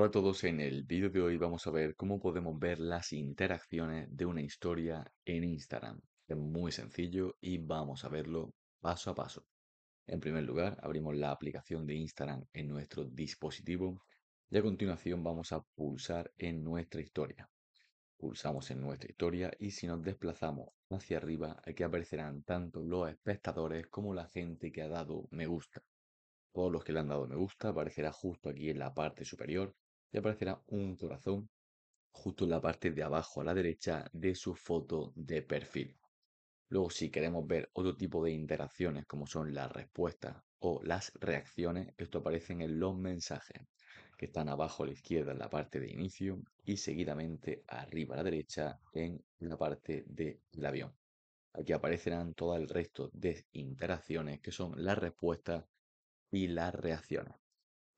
Hola a todos, en el vídeo de hoy vamos a ver cómo podemos ver las interacciones de una historia en Instagram. Es muy sencillo y vamos a verlo paso a paso. En primer lugar, abrimos la aplicación de Instagram en nuestro dispositivo y a continuación vamos a pulsar en nuestra historia. Pulsamos en nuestra historia y si nos desplazamos hacia arriba aquí aparecerán tanto los espectadores como la gente que ha dado me gusta. Todos los que le han dado me gusta aparecerá justo aquí en la parte superior y aparecerá un corazón justo en la parte de abajo a la derecha de su foto de perfil. Luego, si queremos ver otro tipo de interacciones, como son las respuestas o las reacciones, esto aparece en los mensajes, que están abajo a la izquierda en la parte de inicio y seguidamente arriba a la derecha en la parte del avión. Aquí aparecerán todo el resto de interacciones, que son las respuestas y las reacciones.